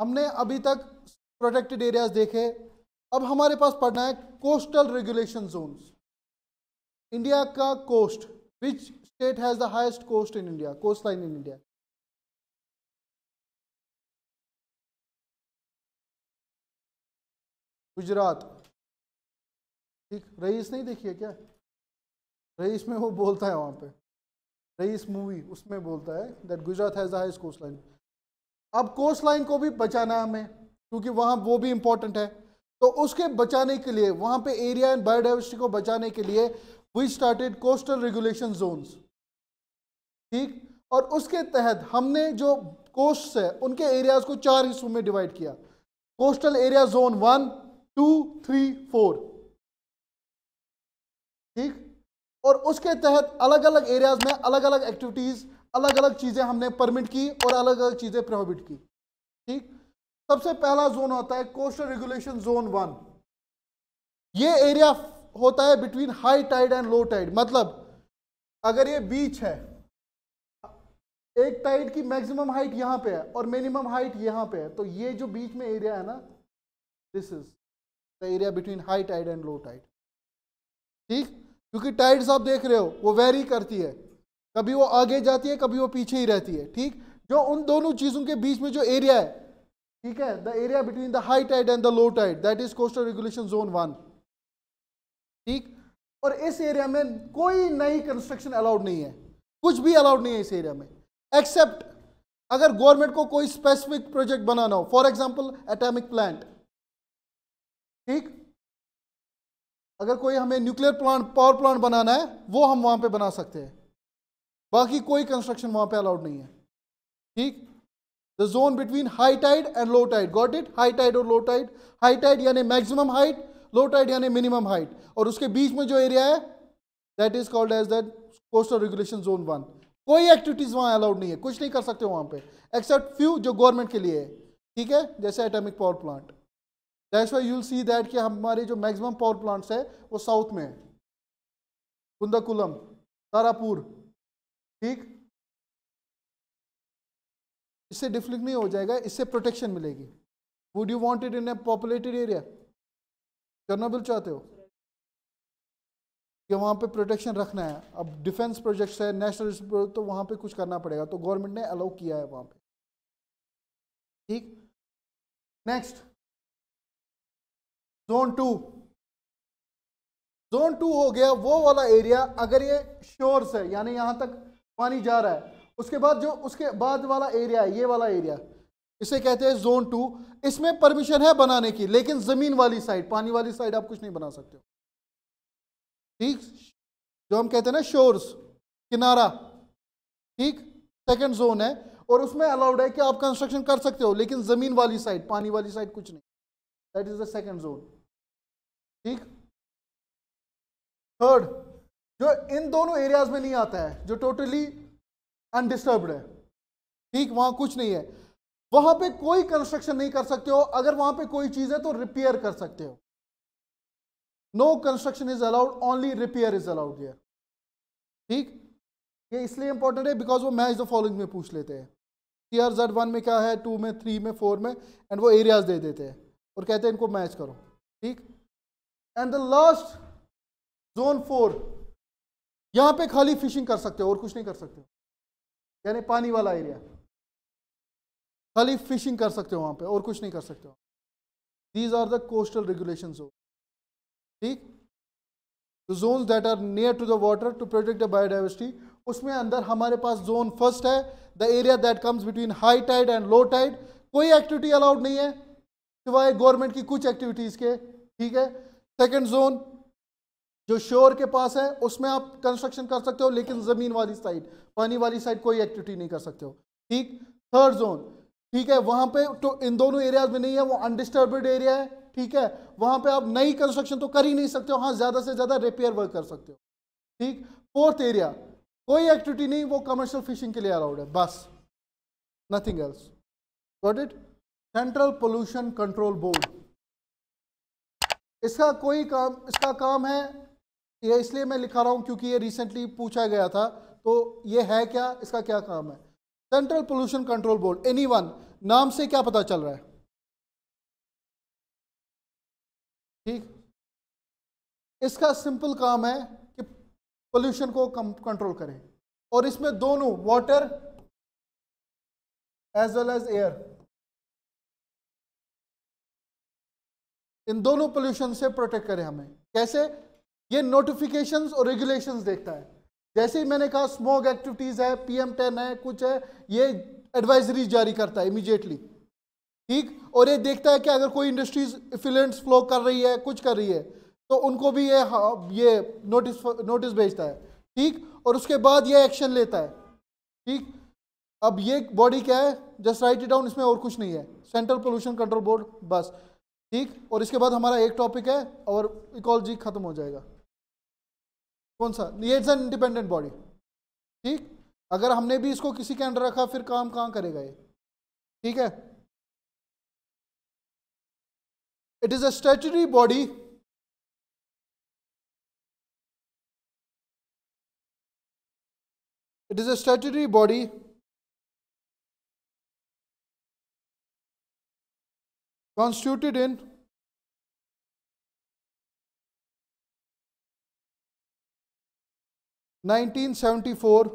हमने अभी तक प्रोटेक्टेड एरियाज देखे अब हमारे पास पढ़ना है कोस्टल रेगुलेशन जोन्स इंडिया का coast which state has the highest coast in India coast line in India Gujarat ठीक रईस नहीं देखिए क्या रईस में वो बोलता है वहाँ पे रईस मूवी उसमें बोलता है that Gujarat has the highest coast line अब कोस्ट लाइन को भी बचाना है हमें क्योंकि वहाँ वो भी इम्पोर्टेंट है तो उसके बचाने के लिए वहाँ पे एरिया एंड बायोडाइवर्सिटी को बचाने के लिए we started coastal regulation zones ठीक और उसके तहत हमने जो कोस्ट है उनके एरियाज को चार हिस्सों में डिवाइड किया coastal area zone one two three four ठीक और उसके तहत अलग अलग एरियाज में अलग अलग एक्टिविटीज़ अलग अलग चीज़ें हमने परमिट की और अलग अलग चीज़ें प्रोहिबिट की ठीक सबसे पहला जोन होता है कोस्टल रेगुलेशन जोन वन ये एरिया होता है between high tide and low tide मतलब अगर ये बीच है एक टाइड की मैक्सिमम हाइट यहां पे है और मिनिमम हाइट यहां पे है तो ये जो बीच में एरिया है ना this is the area between high tide and low tide ठीक क्योंकि टाइड्स आप देख रहे हो वो वेरी करती है कभी वो आगे जाती है कभी वो पीछे ही रहती है ठीक जो उन दोनों चीज़ों के बीच में जो एरिया है ठीक है the area between the high tide and the low tide that is coastal regulation zone one ठीक और इस एरिया में कोई नई कंस्ट्रक्शन अलाउड नहीं है कुछ भी अलाउड नहीं है इस एरिया में एक्सेप्ट अगर गवर्नमेंट को कोई स्पेसिफिक प्रोजेक्ट बनाना हो फॉर एग्जाम्पल एटॉमिक प्लांट ठीक अगर कोई हमें न्यूक्लियर प्लांट पावर प्लांट बनाना है वो हम वहां पे बना सकते हैं बाकी कोई कंस्ट्रक्शन वहां पे अलाउड नहीं है ठीक the zone between high tide and low tide got it high tide और लो टाइड हाई टाइड यानी मैक्सिमम हाइट लो टाइड यानी मिनिमम हाइट और उसके बीच में जो एरिया है that is called as that coastal regulation zone one कोई एक्टिविटीज वहां अलाउड नहीं है कुछ नहीं कर सकते वहां पे एक्सेप्ट फ्यू जो गवर्नमेंट के लिए है ठीक है जैसे atomic power plant that's why you'll see that कि हमारे जो मैक्सिमम पावर प्लांट्स है वो साउथ में है कुंदाकुलम तारापुर ठीक इससे डिफ्लिक नहीं हो जाएगा इससे प्रोटेक्शन मिलेगी would you want it in a populated area बिल चाहते हो कि वहाँ पे प्रोटेक्शन रखना है अब डिफेंस प्रोजेक्ट्स है नेशनल तो वहाँ पे कुछ करना पड़ेगा तो गवर्नमेंट ने अलाउ किया है वहाँ पे ठीक next zone two zone two हो गया वो वाला एरिया अगर ये शोर्स है यानी यहाँ तक पानी जा रहा है उसके बाद जो उसके बाद वाला एरिया है ये वाला एरिया इसे कहते हैं जोन टू इसमें परमिशन है बनाने की लेकिन जमीन वाली साइड पानी वाली साइड आप कुछ नहीं बना सकते हो ठीक जो हम कहते हैं ना शोर्स किनारा ठीक सेकंड जोन है और उसमें अलाउड है कि आप कंस्ट्रक्शन कर सकते हो लेकिन जमीन वाली साइड पानी वाली साइड कुछ नहीं that is the second zone ठीक थर्ड जो इन दोनों एरियाज में नहीं आता है जो टोटली अनडिस्टर्ब्ड है ठीक वहां कुछ नहीं है वहां पे कोई कंस्ट्रक्शन नहीं कर सकते हो अगर वहां पे कोई चीज है तो रिपेयर कर सकते हो no construction is allowed only repair is allowed here ठीक ये इसलिए इंपॉर्टेंट है बिकॉज वो मैच द फॉलोइंग में पूछ लेते हैं टी आर जेड वन में क्या है टू में थ्री में फोर में एंड वो एरियाज दे देते हैं और कहते हैं इनको मैच करो ठीक and the last zone four यहाँ पे खाली फिशिंग कर सकते हो और कुछ नहीं कर सकते यानी पानी वाला एरिया खाली फिशिंग कर सकते हो वहां पे और कुछ नहीं कर सकते हो these are the coastal regulation zone ठीक zone that are near to the water to protect the biodiversity उसमें अंदर हमारे पास जोन फर्स्ट है the area that comes between high tide and low tide कोई एक्टिविटी अलाउड नहीं है सिवाय गवर्नमेंट की कुछ एक्टिविटीज़ के ठीक है सेकेंड जोन जो शोर के पास है उसमें आप कंस्ट्रक्शन कर सकते हो लेकिन ज़मीन वाली साइड पानी वाली साइड कोई एक्टिविटी नहीं कर सकते हो ठीक थर्ड जोन ठीक है वहां पे तो इन दोनों एरियाज में नहीं है वो अनडिस्टर्बड एरिया है ठीक है वहां पे आप नई कंस्ट्रक्शन तो कर ही नहीं सकते हो हाँ ज़्यादा से ज़्यादा रिपेयर वर्क कर सकते हो ठीक फोर्थ एरिया कोई एक्टिविटी नहीं वो कमर्शियल फिशिंग के लिए अलाउड है बस nothing else got it central pollution control board इसका कोई काम इसका काम है ये इसलिए मैं लिखा रहा हूँ क्योंकि ये रिसेंटली पूछा गया था तो ये है क्या इसका क्या काम है सेंट्रल पोल्यूशन कंट्रोल बोर्ड एनी नाम से क्या पता चल रहा है ठीक इसका सिंपल काम है कि पोल्यूशन को कंट्रोल करें और इसमें दोनों water as well as air इन दोनों पोल्यूशन से प्रोटेक्ट करें हमें कैसे ये नोटिफिकेशंस और रेगुलेशंस देखता है जैसे ही मैंने कहा स्मोक एक्टिविटीज़ है पीएम टेन है कुछ है ये एडवाइजरी जारी करता है इमीजिएटली ठीक और ये देखता है कि अगर कोई इंडस्ट्रीज फिलेंट्स फ्लो कर रही है कुछ कर रही है तो उनको भी ये ये नोटिस नोटिस भेजता है ठीक और उसके बाद ये एक्शन लेता है ठीक अब ये बॉडी क्या है जस्ट राइट इट डाउन इसमें और कुछ नहीं है सेंट्रल पोल्यूशन कंट्रोल बोर्ड बस ठीक और इसके बाद हमारा एक टॉपिक है और इकोलॉजी ख़त्म हो जाएगा कौन सा ये इट्स एन इंडिपेंडेंट बॉडी ठीक अगर हमने भी इसको किसी के अंडर रखा फिर काम कहाँ करेगा ये ठीक है it is a statutory body it is a statutory body constituted in 1974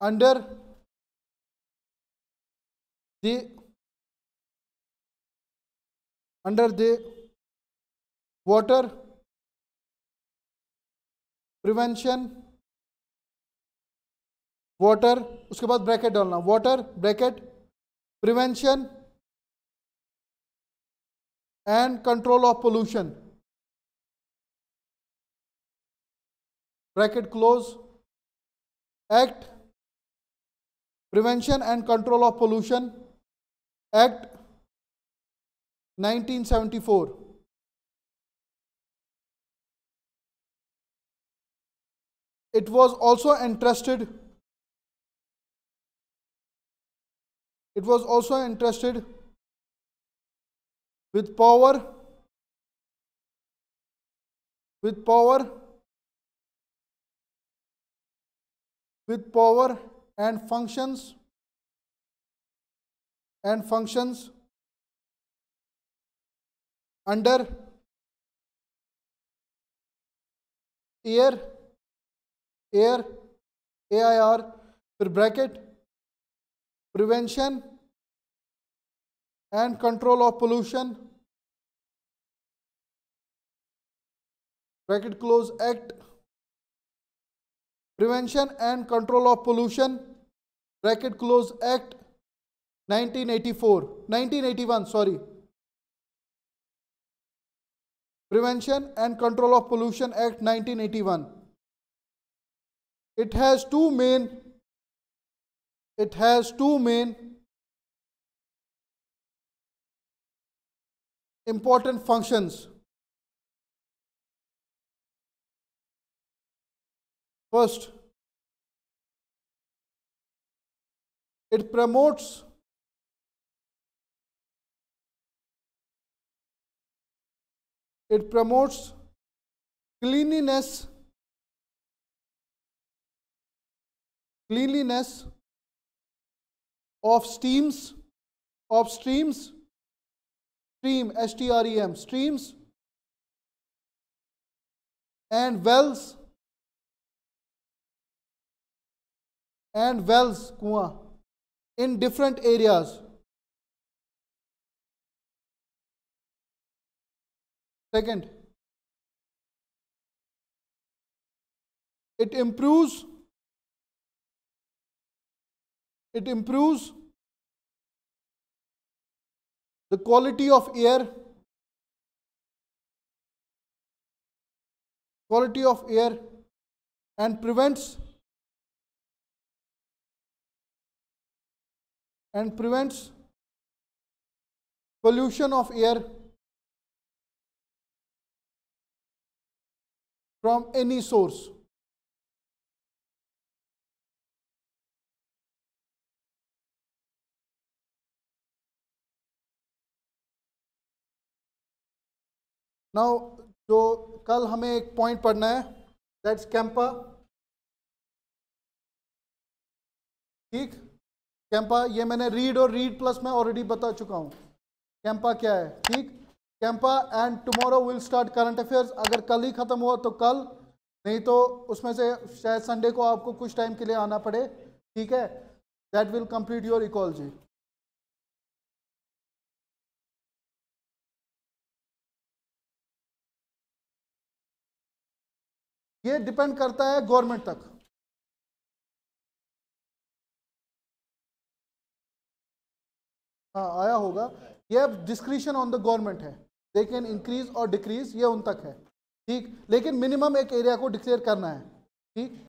under the under the water prevention water उसके बाद ब्रैकेट डालना water bracket prevention and control of pollution bracket close act prevention and control of pollution act 1974 it was also entrusted it was also entrusted with power with power with power and functions and functions under air air air फिर bracket prevention and control of pollution bracket close act prevention and control of pollution bracket close act 1984 1981 sorry prevention and control of pollution act 1981 it has two main it has two main important functions First, it promotes it promotes cleanliness cleanliness of streams of streams stream strem streams and wells and wells, kuan, in different areas. Second, it improves it improves the quality of air quality of air and prevents and prevents pollution of air from any source. Now, जो कल हमें एक point पढ़ना है that's Campa ठीक कैंपा ये मैंने read और रीड प्लस मैं ऑलरेडी बता चुका हूँ कैंपा क्या है ठीक CAMPA and tomorrow will start current affairs अगर कल ही ख़त्म हुआ तो कल नहीं तो उसमें से शायद संडे को आपको कुछ टाइम के लिए आना पड़े ठीक है that will complete your ecology ये डिपेंड करता है गवर्नमेंट तक हाँ आया होगा ये डिस्क्रिशन ऑन द गवर्नमेंट है दे कैन इंक्रीज और डिक्रीज ये उन तक है ठीक लेकिन मिनिमम एक एरिया को डिक्लेयर करना है ठीक